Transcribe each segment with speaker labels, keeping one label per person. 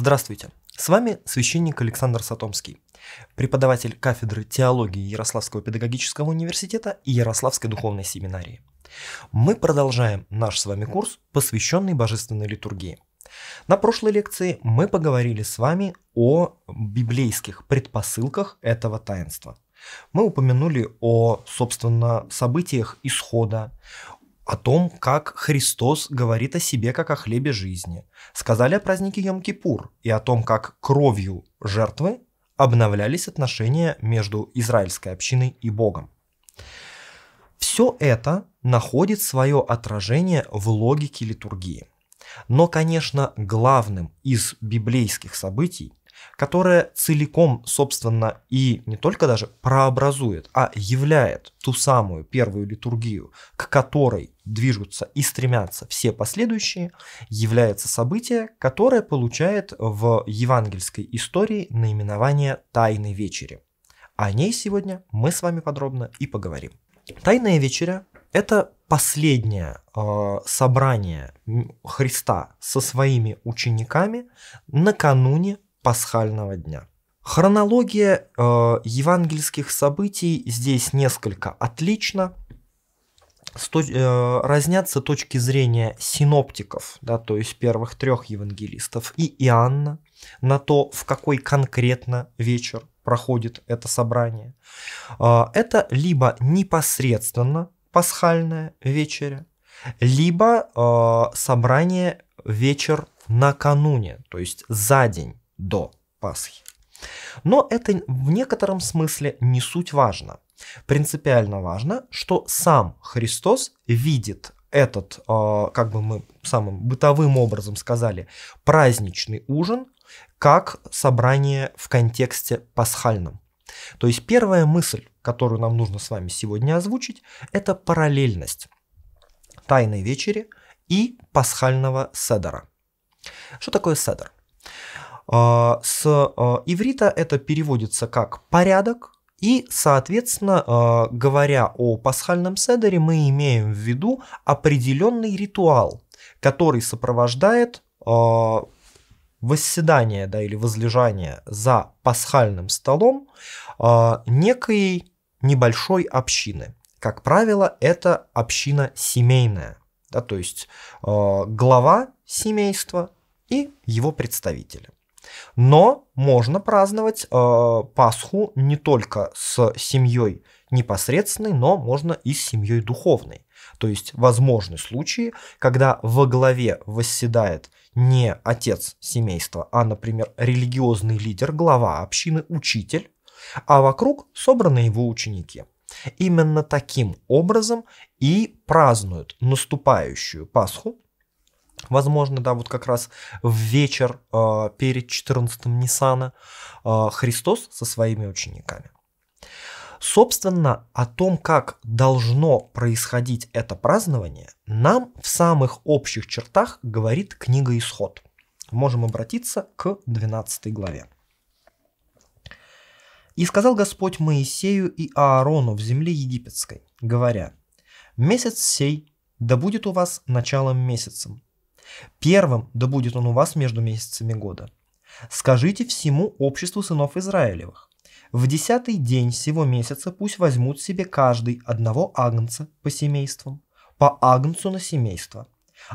Speaker 1: Здравствуйте! С вами священник Александр Сатомский, преподаватель кафедры теологии Ярославского педагогического университета и Ярославской духовной семинарии. Мы продолжаем наш с вами курс, посвященный божественной литургии. На прошлой лекции мы поговорили с вами о библейских предпосылках этого таинства. Мы упомянули о, собственно, событиях исхода, о том, как Христос говорит о себе как о хлебе жизни. Сказали о празднике Йом-Кипур и о том, как кровью жертвы обновлялись отношения между израильской общиной и Богом. Все это находит свое отражение в логике литургии. Но, конечно, главным из библейских событий которая целиком, собственно, и не только даже прообразует, а являет ту самую первую литургию, к которой движутся и стремятся все последующие, является событие, которое получает в евангельской истории наименование «Тайной вечери». О ней сегодня мы с вами подробно и поговорим. Тайная вечеря – это последнее э, собрание Христа со своими учениками накануне пасхального дня. Хронология э, евангельских событий здесь несколько отлично. Сто, э, разнятся точки зрения синоптиков, да, то есть первых трех евангелистов и Иоанна на то, в какой конкретно вечер проходит это собрание. Э, это либо непосредственно пасхальная вечеря, либо э, собрание вечер накануне, то есть за день до Пасхи. Но это в некотором смысле не суть важно. Принципиально важно, что сам Христос видит этот, а, как бы мы самым бытовым образом сказали, праздничный ужин как собрание в контексте пасхальном. То есть первая мысль, которую нам нужно с вами сегодня озвучить, это параллельность тайной вечери и пасхального седера. Что такое седер? А, с а, иврита это переводится как «порядок», и, соответственно, а, говоря о пасхальном седере, мы имеем в виду определенный ритуал, который сопровождает восседание да, или возлежание за пасхальным столом некой небольшой общины. Как правило, это община семейная, да, то есть глава семейства и его представители. Но можно праздновать э, Пасху не только с семьей непосредственной, но можно и с семьей духовной. То есть возможны случаи, когда во главе восседает не отец семейства, а, например, религиозный лидер, глава общины, учитель, а вокруг собраны его ученики. Именно таким образом и празднуют наступающую Пасху Возможно, да, вот как раз в вечер э, перед 14 Ниссана э, Христос со своими учениками. Собственно, о том, как должно происходить это празднование, нам в самых общих чертах говорит книга «Исход». Можем обратиться к 12 главе. «И сказал Господь Моисею и Аарону в земле египетской, говоря, «Месяц сей да будет у вас началом месяцем, Первым да будет он у вас между месяцами года. Скажите всему обществу сынов Израилевых. В десятый день сего месяца пусть возьмут себе каждый одного агнца по семействам, по агнцу на семейство.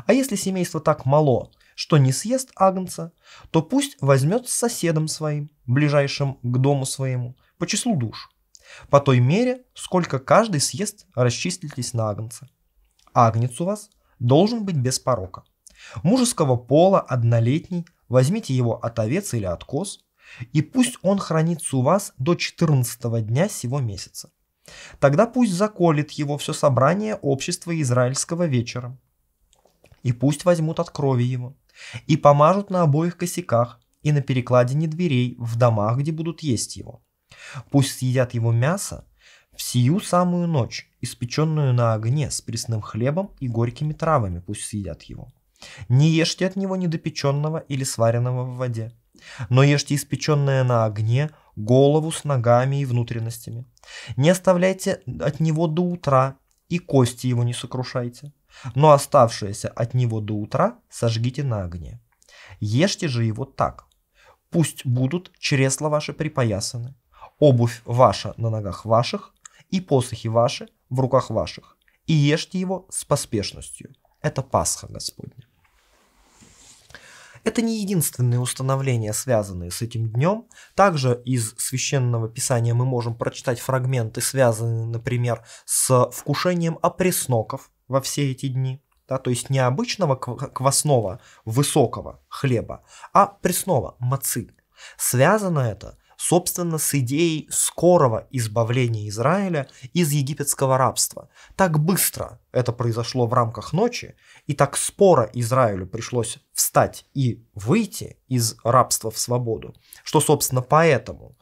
Speaker 1: А если семейство так мало, что не съест агнца, то пусть возьмет с соседом своим, ближайшим к дому своему, по числу душ. По той мере, сколько каждый съест, расчислитесь на агнца. Агнец у вас должен быть без порока – Мужеского пола однолетний, возьмите его от овец или от коз, и пусть он хранится у вас до 14 дня сего месяца. Тогда пусть заколет его все собрание общества израильского вечером. И пусть возьмут от крови его, и помажут на обоих косяках и на перекладине дверей в домах, где будут есть его. Пусть съедят его мясо в сию самую ночь, испеченную на огне с пресным хлебом и горькими травами пусть съедят его. Не ешьте от него недопеченного или сваренного в воде, но ешьте испеченное на огне, голову с ногами и внутренностями. Не оставляйте от него до утра, и кости его не сокрушайте, но оставшееся от него до утра сожгите на огне. Ешьте же его так. Пусть будут чресла ваши припоясаны, обувь ваша на ногах ваших, и посохи ваши в руках ваших, и ешьте его с поспешностью. Это Пасха Господня. Это не единственные установления, связанные с этим днем. Также из священного писания мы можем прочитать фрагменты, связанные, например, с вкушением опресноков во все эти дни. Да, то есть не обычного квасного высокого хлеба, а пресного мацы. Связано это собственно, с идеей скорого избавления Израиля из египетского рабства. Так быстро это произошло в рамках ночи, и так споро Израилю пришлось встать и выйти из рабства в свободу, что, собственно, поэтому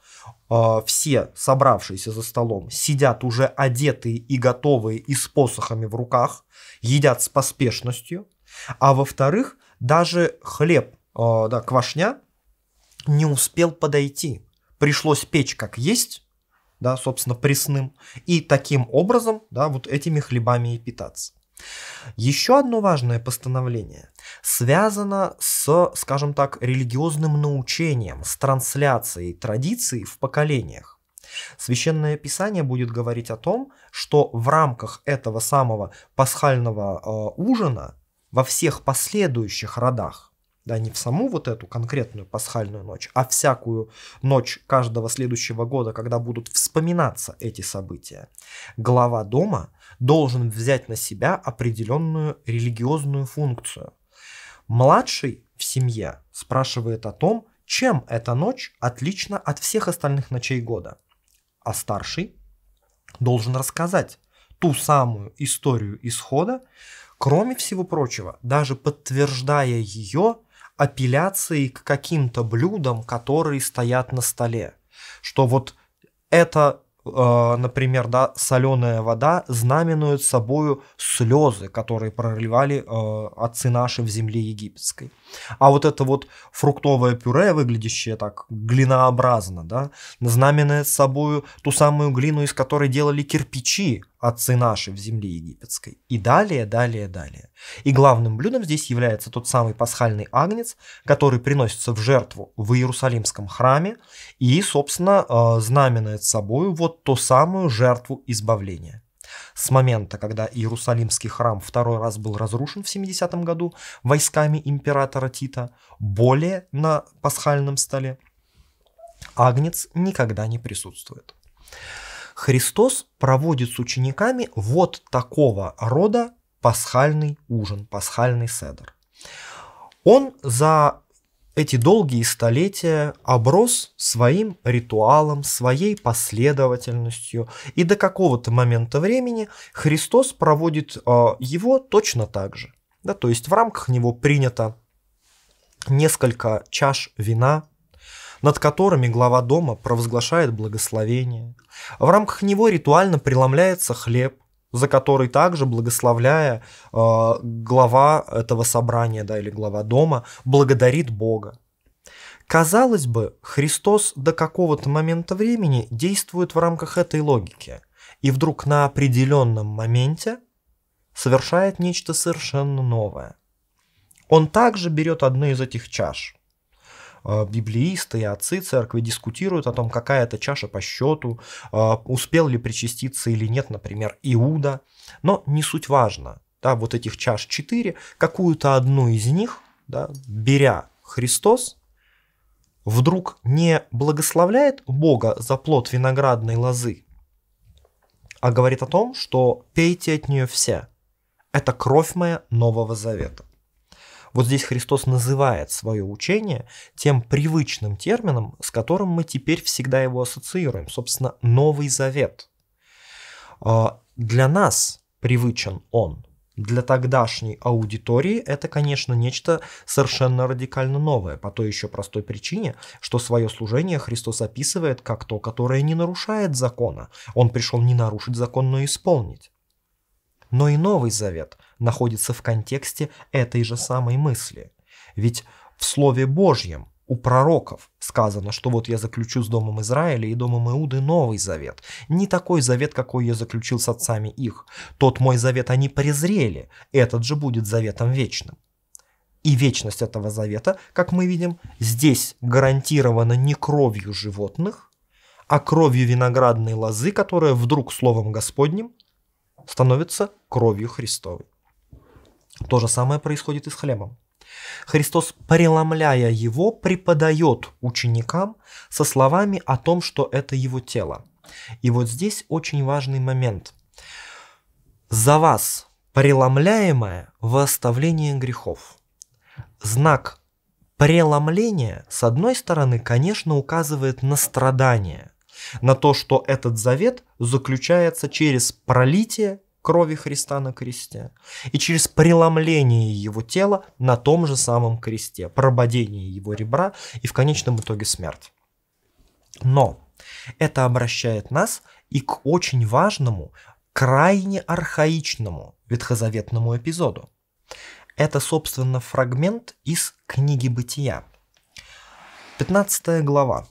Speaker 1: э, все собравшиеся за столом сидят уже одетые и готовые и с посохами в руках, едят с поспешностью, а во-вторых, даже хлеб, э, да, квашня не успел подойти пришлось печь как есть, да, собственно, пресным, и таким образом, да, вот этими хлебами и питаться. Еще одно важное постановление связано с, скажем так, религиозным научением, с трансляцией традиций в поколениях. Священное Писание будет говорить о том, что в рамках этого самого пасхального э, ужина во всех последующих родах да, не в саму вот эту конкретную пасхальную ночь, а всякую ночь каждого следующего года, когда будут вспоминаться эти события, глава дома должен взять на себя определенную религиозную функцию. Младший в семье спрашивает о том, чем эта ночь отлична от всех остальных ночей года, а старший должен рассказать ту самую историю исхода, кроме всего прочего, даже подтверждая ее апелляцией к каким-то блюдам, которые стоят на столе. Что вот это э, например, да, соленая вода знаменует собою слезы, которые проливали э, отцы наши в земле египетской. А вот это вот фруктовое пюре, выглядящее так глинообразно, да, знаменует собою ту самую глину, из которой делали кирпичи, отцы наши в земле египетской. И далее, далее, далее. И главным блюдом здесь является тот самый пасхальный агнец, который приносится в жертву в Иерусалимском храме и, собственно, э, знаменует собой вот ту самую жертву избавления. С момента, когда Иерусалимский храм второй раз был разрушен в 70-м году войсками императора Тита, более на пасхальном столе агнец никогда не присутствует. Христос проводит с учениками вот такого рода пасхальный ужин, пасхальный седр. Он за эти долгие столетия оброс своим ритуалом, своей последовательностью, и до какого-то момента времени Христос проводит э, его точно так же. Да, то есть в рамках него принято несколько чаш вина над которыми глава дома провозглашает благословение. В рамках него ритуально преломляется хлеб, за который также благословляя э, глава этого собрания, да, или глава дома, благодарит Бога. Казалось бы, Христос до какого-то момента времени действует в рамках этой логики, и вдруг на определенном моменте совершает нечто совершенно новое. Он также берет одну из этих чаш – Э, библеисты и отцы церкви дискутируют о том, какая это чаша по счету, э, успел ли причаститься или нет, например, Иуда. Но не суть важно. Да, вот этих чаш четыре, какую-то одну из них, да, беря Христос, вдруг не благословляет Бога за плод виноградной лозы, а говорит о том, что пейте от нее все. Это кровь моя Нового Завета. Вот здесь Христос называет свое учение тем привычным термином, с которым мы теперь всегда его ассоциируем, собственно, Новый Завет. А, для нас привычен он, для тогдашней аудитории это, конечно, нечто совершенно радикально новое, по той еще простой причине, что свое служение Христос описывает как то, которое не нарушает закона. Он пришел не нарушить закон, но исполнить. Но и Новый Завет находится в контексте этой же самой мысли. Ведь в Слове Божьем у пророков сказано, что вот я заключу с Домом Израиля и Домом Иуды новый завет. Не такой завет, какой я заключил с отцами их. Тот мой завет они презрели, этот же будет заветом вечным. И вечность этого завета, как мы видим, здесь гарантирована не кровью животных, а кровью виноградной лозы, которая вдруг словом Господним становится кровью Христовой. То же самое происходит и с хлебом. Христос, преломляя его, преподает ученикам со словами о том, что это его тело. И вот здесь очень важный момент. За вас преломляемое восставление грехов. Знак преломления, с одной стороны, конечно, указывает на страдание, на то, что этот завет заключается через пролитие крови Христа на кресте, и через преломление его тела на том же самом кресте, прободение его ребра и в конечном итоге смерть. Но это обращает нас и к очень важному, крайне архаичному ветхозаветному эпизоду. Это, собственно, фрагмент из книги «Бытия». 15 глава.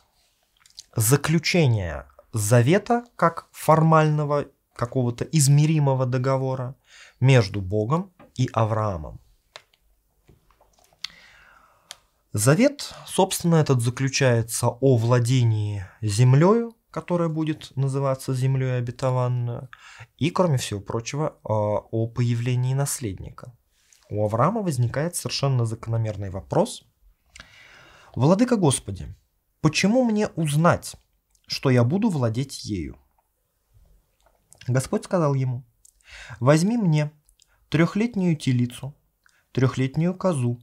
Speaker 1: Заключение завета как формального какого-то измеримого договора между Богом и Авраамом. Завет, собственно, этот заключается о владении землею, которая будет называться землей обетованную, и, кроме всего прочего, а, о появлении наследника. У Авраама возникает совершенно закономерный вопрос. «Владыка Господи, почему мне узнать, что я буду владеть ею?» Господь сказал ему, «Возьми мне трехлетнюю телицу, трехлетнюю козу,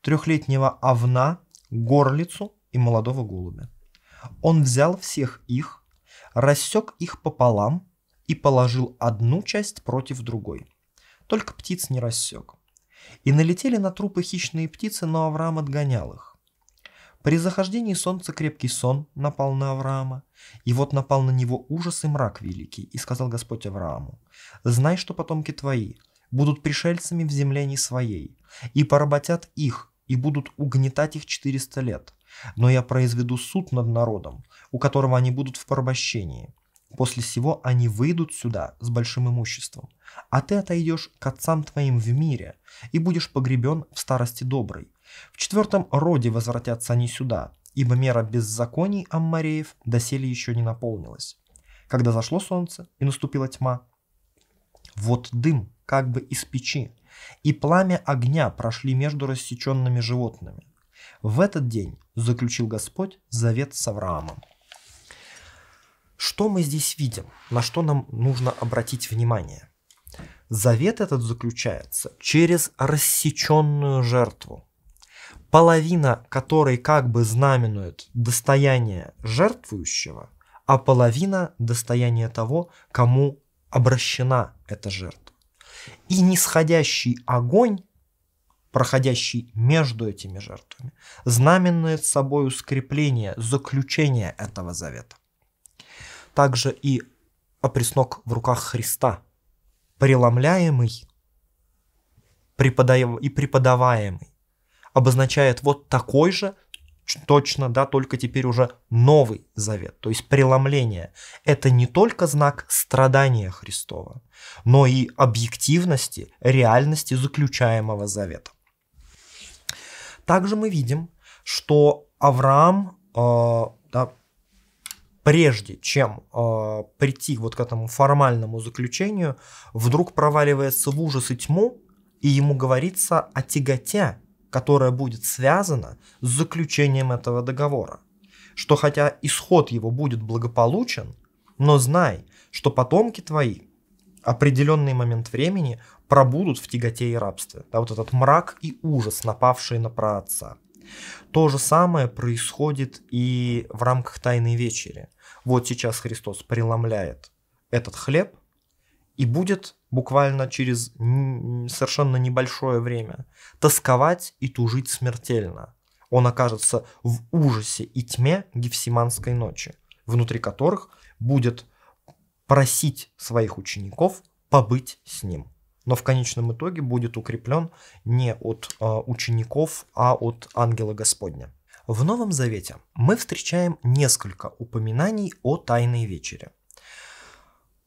Speaker 1: трехлетнего овна, горлицу и молодого голубя». Он взял всех их, рассек их пополам и положил одну часть против другой. Только птиц не рассек. И налетели на трупы хищные птицы, но Авраам отгонял их. При захождении солнца крепкий сон напал на Авраама, и вот напал на него ужас и мрак великий, и сказал Господь Аврааму, «Знай, что потомки твои будут пришельцами в земле не своей, и поработят их, и будут угнетать их четыреста лет, но я произведу суд над народом, у которого они будут в порабощении. После сего они выйдут сюда с большим имуществом, а ты отойдешь к отцам твоим в мире и будешь погребен в старости доброй, в четвертом роде возвратятся они сюда, ибо мера беззаконий Аммареев доселе еще не наполнилась. Когда зашло солнце и наступила тьма, вот дым, как бы из печи, и пламя огня прошли между рассеченными животными. В этот день заключил Господь завет с Авраамом. Что мы здесь видим? На что нам нужно обратить внимание? Завет этот заключается через рассеченную жертву половина которой как бы знаменует достояние жертвующего, а половина – достояние того, кому обращена эта жертва. И нисходящий огонь, проходящий между этими жертвами, знаменует собой скрепление, заключение этого завета. Также и опреснок в руках Христа, преломляемый и преподаваемый обозначает вот такой же, точно, да, только теперь уже Новый Завет, то есть преломление. Это не только знак страдания Христова, но и объективности, реальности заключаемого завета. Также мы видим, что Авраам, э, да, прежде чем э, прийти вот к этому формальному заключению, вдруг проваливается в ужас и тьму, и ему говорится о тяготе, которая будет связана с заключением этого договора. Что хотя исход его будет благополучен, но знай, что потомки твои определенный момент времени пробудут в тяготе и рабстве. Да, вот этот мрак и ужас, напавшие на праотца. То же самое происходит и в рамках Тайной Вечери. Вот сейчас Христос преломляет этот хлеб – и будет буквально через совершенно небольшое время тосковать и тужить смертельно. Он окажется в ужасе и тьме Гефсиманской ночи, внутри которых будет просить своих учеников побыть с ним. Но в конечном итоге будет укреплен не от э, учеников, а от ангела Господня. В Новом Завете мы встречаем несколько упоминаний о Тайной вечере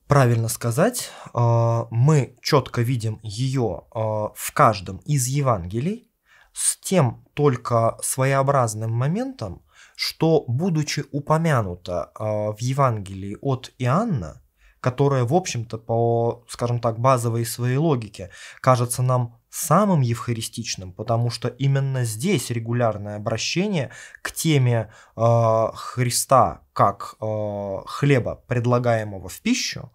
Speaker 1: правильно сказать, э, мы четко видим ее э, в каждом из Евангелий с тем только своеобразным моментом, что, будучи упомянуто э, в Евангелии от Иоанна, которое, в общем-то, по, скажем так, базовой своей логике кажется нам самым евхаристичным, потому что именно здесь регулярное обращение к теме э, Христа как э, хлеба, предлагаемого в пищу,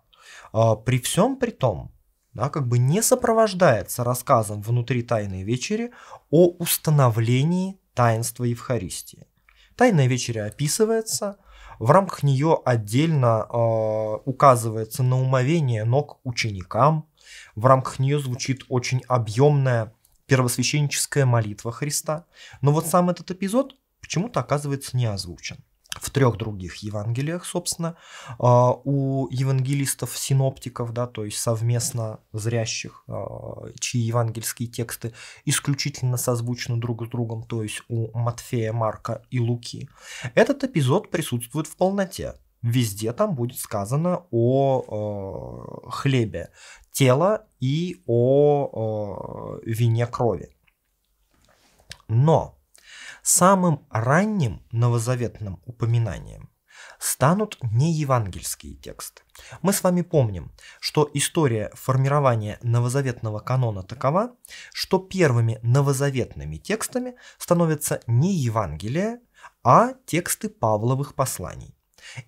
Speaker 1: а, при всем при том, да, как бы не сопровождается рассказом внутри Тайной Вечери о установлении таинства Евхаристии. Тайная Вечеря описывается, в рамках нее отдельно э, указывается на умовение ног ученикам, в рамках нее звучит очень объемная первосвященническая молитва Христа. Но вот сам этот эпизод почему-то оказывается не озвучен в трех других Евангелиях, собственно, а, у евангелистов-синоптиков, да, то есть совместно зрящих, а, чьи евангельские тексты исключительно созвучны друг с другом, то есть у Матфея, Марка и Луки. Этот эпизод присутствует в полноте. Везде там будет сказано о а, хлебе тела и о вине крови. Но Самым ранним новозаветным упоминанием станут не евангельские тексты. Мы с вами помним, что история формирования новозаветного канона такова, что первыми новозаветными текстами становятся не Евангелия, а тексты Павловых посланий.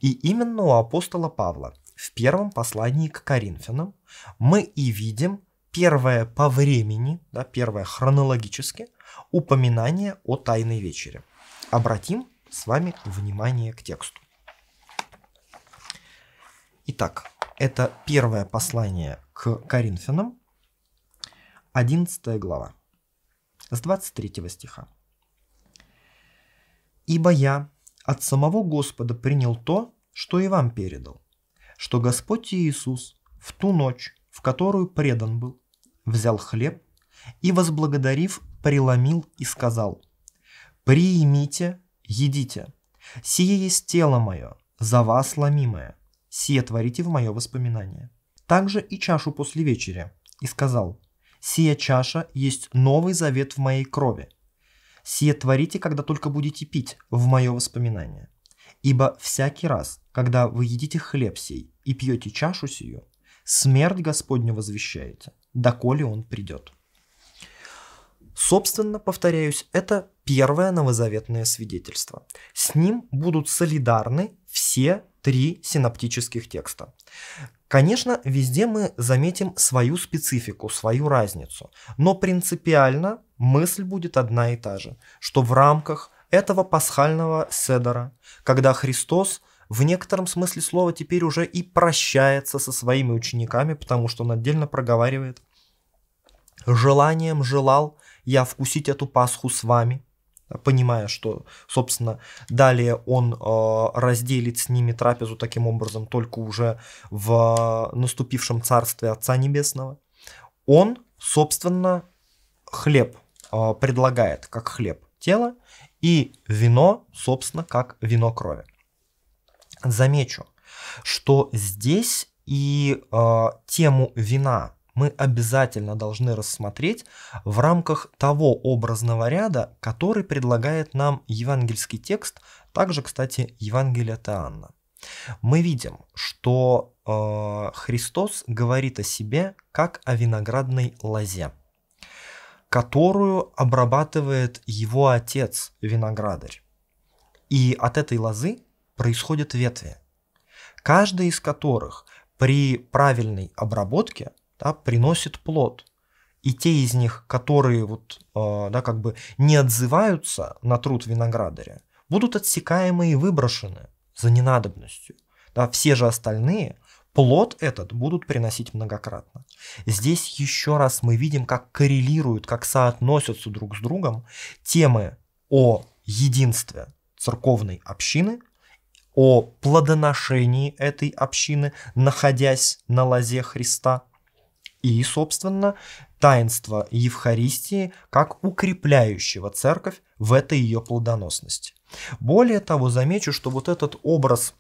Speaker 1: И именно у апостола Павла в первом послании к Коринфянам мы и видим первое по времени, да, первое хронологически – Упоминание о Тайной Вечере. Обратим с вами внимание к тексту. Итак, это первое послание к Коринфянам, 11 глава, с 23 стиха. «Ибо я от самого Господа принял то, что и вам передал, что Господь Иисус в ту ночь, в которую предан был, взял хлеб и, возблагодарив, преломил и сказал, «Приимите, едите, сие есть тело мое, за вас ломимое, сие творите в мое воспоминание». Также и чашу после вечеря, и сказал, «Сия чаша есть новый завет в моей крови, сие творите, когда только будете пить, в мое воспоминание. Ибо всякий раз, когда вы едите хлеб сей и пьете чашу сию, смерть Господню возвещаете, доколе он придет». Собственно, повторяюсь, это первое новозаветное свидетельство. С ним будут солидарны все три синаптических текста. Конечно, везде мы заметим свою специфику, свою разницу, но принципиально мысль будет одна и та же, что в рамках этого пасхального седера, когда Христос в некотором смысле слова теперь уже и прощается со своими учениками, потому что он отдельно проговаривает, желанием желал я вкусить эту Пасху с вами, понимая, что, собственно, далее он э, разделит с ними трапезу таким образом только уже в э, наступившем царстве Отца Небесного, он, собственно, хлеб э, предлагает как хлеб тела и вино, собственно, как вино крови. Замечу, что здесь и э, тему вина мы обязательно должны рассмотреть в рамках того образного ряда, который предлагает нам евангельский текст, также, кстати, Евангелие от Иоанна. Мы видим, что э, Христос говорит о себе как о виноградной лозе, которую обрабатывает его отец, виноградарь. И от этой лозы происходят ветви, каждая из которых при правильной обработке – да, приносит плод. И те из них, которые вот, а, да, как бы не отзываются на труд виноградаря, будут отсекаемы и выброшены за ненадобностью. Да, все же остальные плод этот будут приносить многократно. Здесь еще раз мы видим, как коррелируют, как соотносятся друг с другом темы о единстве церковной общины, о плодоношении этой общины, находясь на лозе Христа – и, собственно, таинство Евхаристии как укрепляющего церковь в этой ее плодоносности. Более того, замечу, что вот этот образ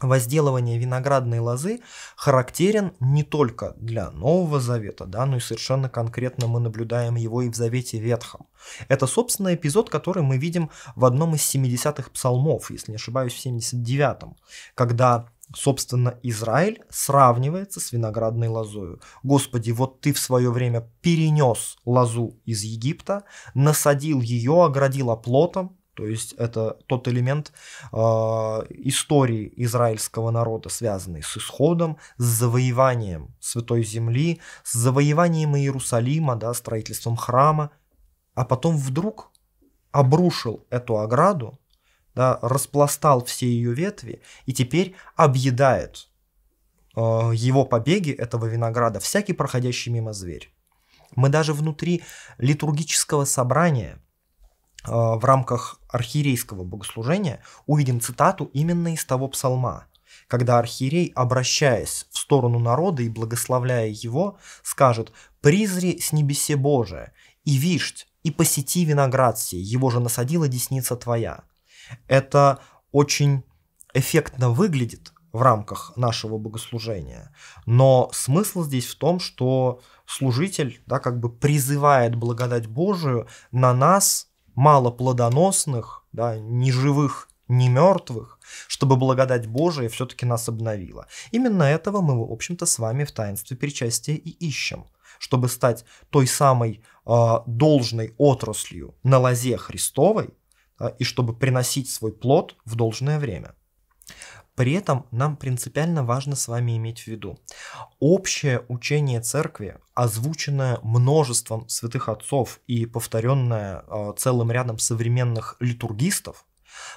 Speaker 1: возделывания виноградной лозы характерен не только для Нового Завета, да, но и совершенно конкретно мы наблюдаем его и в Завете Ветхом. Это, собственно, эпизод, который мы видим в одном из 70-х псалмов, если не ошибаюсь, в 79-м, когда Собственно, Израиль сравнивается с виноградной лозою. Господи, вот ты в свое время перенес лозу из Египта, насадил ее, оградил оплотом, то есть это тот элемент э, истории израильского народа, связанный с исходом, с завоеванием Святой Земли, с завоеванием Иерусалима, да, строительством храма, а потом вдруг обрушил эту ограду, да, распластал все ее ветви и теперь объедает э, его побеги этого винограда всякий проходящий мимо зверь. Мы даже внутри литургического собрания э, в рамках архиерейского богослужения увидим цитату именно из того псалма, когда архиерей, обращаясь в сторону народа и благословляя его, скажет «Призри с небесе Божие, и вишть, и посети виноград сей, его же насадила десница твоя». Это очень эффектно выглядит в рамках нашего богослужения. Но смысл здесь в том, что служитель да, как бы призывает благодать Божию на нас, малоплодоносных, да, живых, не мертвых, чтобы благодать Божия все-таки нас обновила. Именно этого мы, в общем-то, с вами в таинстве причастия и ищем, чтобы стать той самой э, должной отраслью на лозе Христовой, а, и чтобы приносить свой плод в должное время. При этом нам принципиально важно с вами иметь в виду. Общее учение церкви, озвученное множеством святых отцов и повторенное а, целым рядом современных литургистов,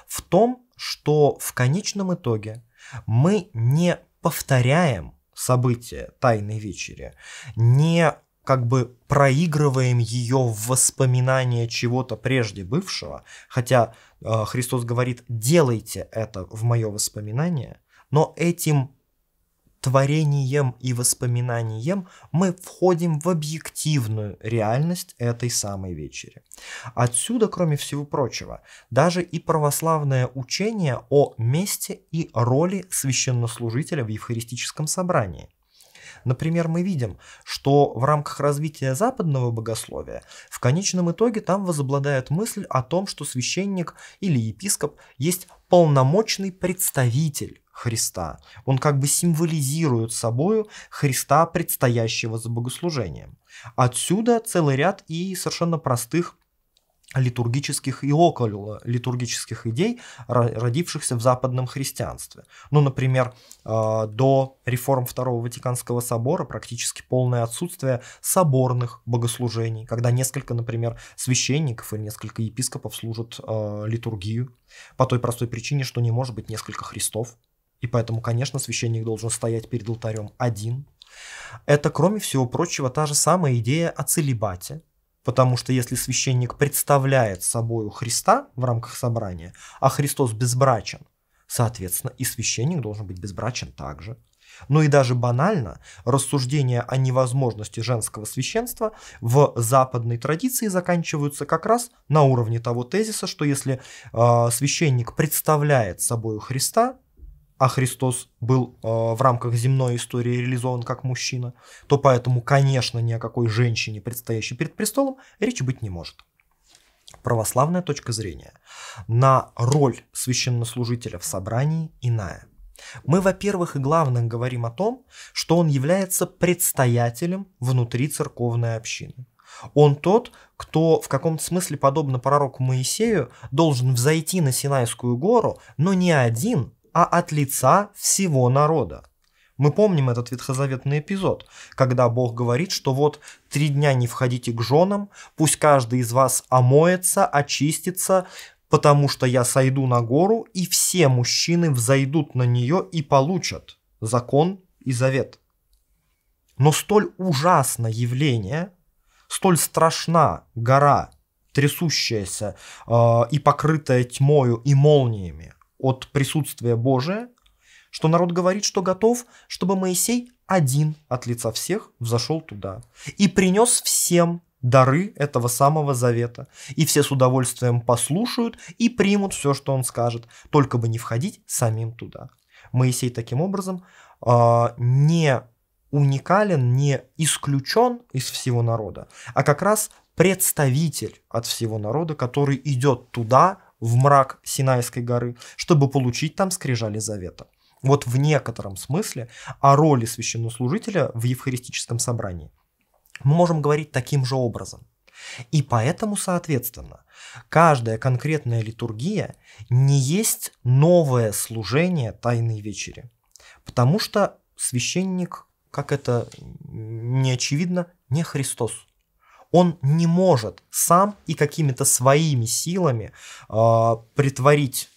Speaker 1: в том, что в конечном итоге мы не повторяем события Тайной Вечери, не как бы проигрываем ее в воспоминание чего-то прежде бывшего, хотя э, Христос говорит, делайте это в мое воспоминание, но этим творением и воспоминанием мы входим в объективную реальность этой самой вечери. Отсюда, кроме всего прочего, даже и православное учение о месте и роли священнослужителя в евхаристическом собрании – Например, мы видим, что в рамках развития западного богословия в конечном итоге там возобладает мысль о том, что священник или епископ есть полномочный представитель Христа. Он как бы символизирует собою Христа, предстоящего за богослужением. Отсюда целый ряд и совершенно простых литургических и около литургических идей, родившихся в западном христианстве. Ну, например, э, до реформ Второго Ватиканского собора практически полное отсутствие соборных богослужений, когда несколько, например, священников или несколько епископов служат э, литургию по той простой причине, что не может быть несколько христов. И поэтому, конечно, священник должен стоять перед алтарем один. Это, кроме всего прочего, та же самая идея о целебате, Потому что если священник представляет собой Христа в рамках собрания, а Христос безбрачен, соответственно, и священник должен быть безбрачен также. Ну и даже банально, рассуждения о невозможности женского священства в западной традиции заканчиваются как раз на уровне того тезиса, что если э, священник представляет собой Христа, а Христос был э, в рамках земной истории реализован как мужчина, то поэтому, конечно, ни о какой женщине, предстоящей перед престолом, речи быть не может. Православная точка зрения на роль священнослужителя в собрании иная. Мы, во-первых, и главное говорим о том, что он является предстоятелем внутри церковной общины. Он тот, кто в каком-то смысле, подобно пророку Моисею, должен взойти на Синайскую гору, но не один, а от лица всего народа. Мы помним этот ветхозаветный эпизод, когда Бог говорит, что вот три дня не входите к женам, пусть каждый из вас омоется, очистится, потому что я сойду на гору, и все мужчины взойдут на нее и получат закон и завет. Но столь ужасно явление, столь страшна гора, трясущаяся э, и покрытая тьмою и молниями – от присутствия Божия, что народ говорит, что готов, чтобы Моисей один от лица всех взошел туда и принес всем дары этого самого завета. И все с удовольствием послушают и примут все, что он скажет, только бы не входить самим туда. Моисей таким образом э, не уникален, не исключен из всего народа, а как раз представитель от всего народа, который идет туда, в мрак Синайской горы, чтобы получить там скрижали завета. Вот в некотором смысле о роли священнослужителя в евхаристическом собрании мы можем говорить таким же образом. И поэтому, соответственно, каждая конкретная литургия не есть новое служение Тайной Вечери, потому что священник, как это не очевидно, не Христос он не может сам и какими-то своими силами э, притворить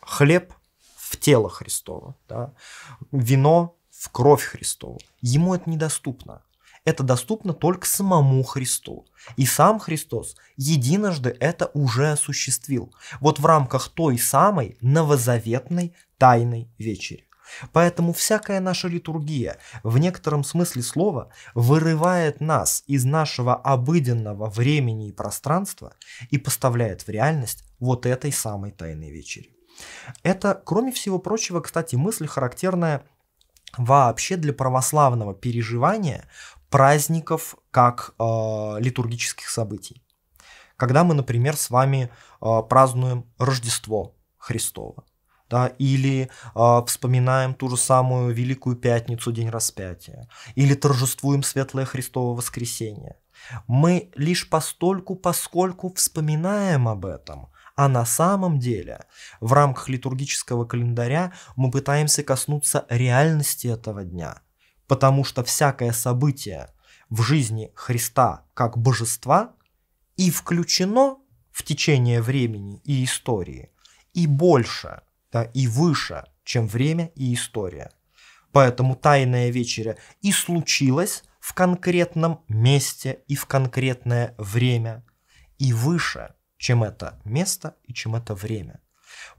Speaker 1: хлеб в тело Христово, да, вино в кровь Христову. Ему это недоступно. Это доступно только самому Христу. И сам Христос единожды это уже осуществил. Вот в рамках той самой новозаветной тайной вечери. Поэтому всякая наша литургия в некотором смысле слова вырывает нас из нашего обыденного времени и пространства и поставляет в реальность вот этой самой тайной вечери. Это, кроме всего прочего, кстати, мысль характерная вообще для православного переживания праздников как э, литургических событий. Когда мы, например, с вами э, празднуем Рождество Христово, да, или э, вспоминаем ту же самую Великую Пятницу, День Распятия, или торжествуем Светлое Христово воскресение. Мы лишь постольку, поскольку вспоминаем об этом, а на самом деле в рамках литургического календаря мы пытаемся коснуться реальности этого дня, потому что всякое событие в жизни Христа как божества и включено в течение времени и истории, и больше – да, и выше, чем время и история. Поэтому тайная вечеря и случилась в конкретном месте и в конкретное время, и выше, чем это место и чем это время.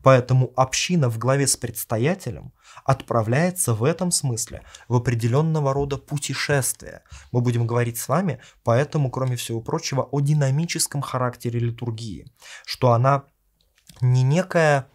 Speaker 1: Поэтому община в главе с предстоятелем отправляется в этом смысле в определенного рода путешествие. Мы будем говорить с вами, поэтому, кроме всего прочего, о динамическом характере литургии, что она не некая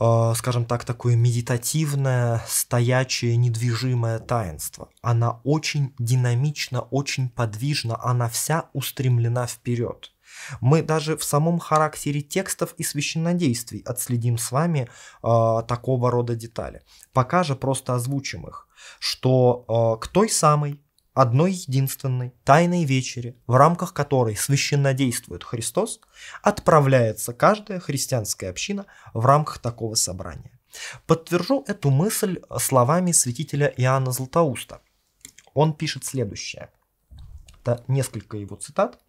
Speaker 1: Э, скажем так, такое медитативное, стоячее, недвижимое таинство. Она очень динамична, очень подвижна, она вся устремлена вперед. Мы даже в самом характере текстов и священнодействий отследим с вами э, такого рода детали. Пока же просто озвучим их, что э, к той самой одной единственной тайной вечере, в рамках которой священно действует Христос, отправляется каждая христианская община в рамках такого собрания. Подтвержу эту мысль словами святителя Иоанна Златоуста. Он пишет следующее. Это несколько его цитат.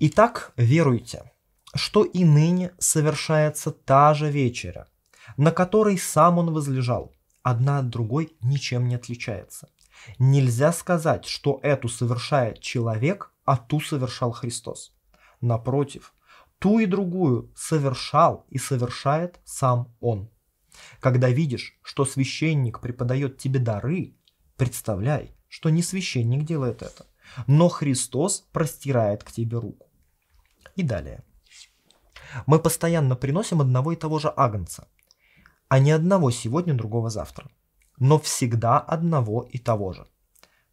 Speaker 1: «Итак, веруйте, что и ныне совершается та же вечеря, на которой сам он возлежал, одна от другой ничем не отличается. Нельзя сказать, что эту совершает человек, а ту совершал Христос. Напротив, ту и другую совершал и совершает сам Он. Когда видишь, что священник преподает тебе дары, представляй, что не священник делает это, но Христос простирает к тебе руку. И далее. Мы постоянно приносим одного и того же агнца, а не одного сегодня, другого завтра но всегда одного и того же.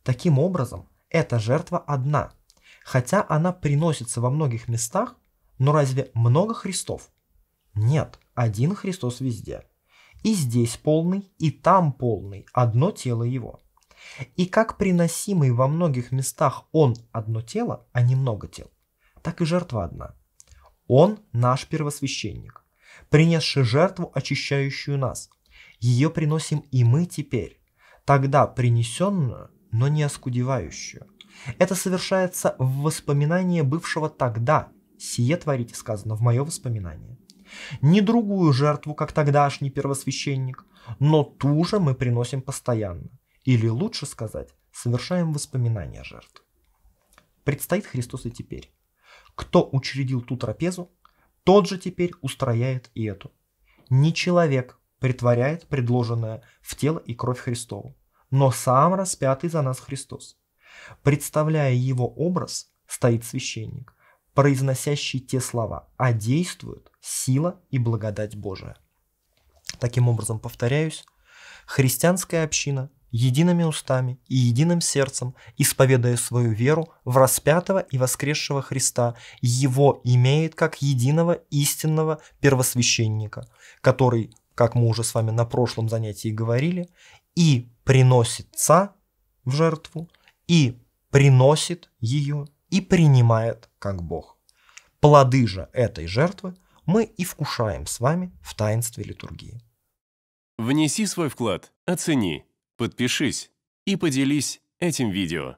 Speaker 1: Таким образом, эта жертва одна, хотя она приносится во многих местах, но разве много Христов? Нет, один Христос везде. И здесь полный, и там полный, одно тело его. И как приносимый во многих местах он одно тело, а не много тел, так и жертва одна. Он наш первосвященник, принесший жертву, очищающую нас – ее приносим и мы теперь, тогда принесенную, но не оскудевающую. Это совершается в воспоминании бывшего тогда, сие творите сказано в мое воспоминание. Не другую жертву, как тогдашний первосвященник, но ту же мы приносим постоянно, или лучше сказать, совершаем воспоминания жертв. Предстоит Христос и теперь. Кто учредил ту трапезу, тот же теперь устрояет и эту. Не человек притворяет предложенное в тело и кровь Христову, но сам распятый за нас Христос. Представляя его образ, стоит священник, произносящий те слова, а действует сила и благодать Божия. Таким образом, повторяюсь, христианская община едиными устами и единым сердцем, исповедуя свою веру в распятого и воскресшего Христа, его имеет как единого истинного первосвященника, который как мы уже с вами на прошлом занятии говорили, и приносится в жертву, и приносит ее, и принимает как Бог. Плоды же этой жертвы мы и вкушаем с вами в таинстве литургии. Внеси свой вклад, оцени, подпишись и поделись этим видео.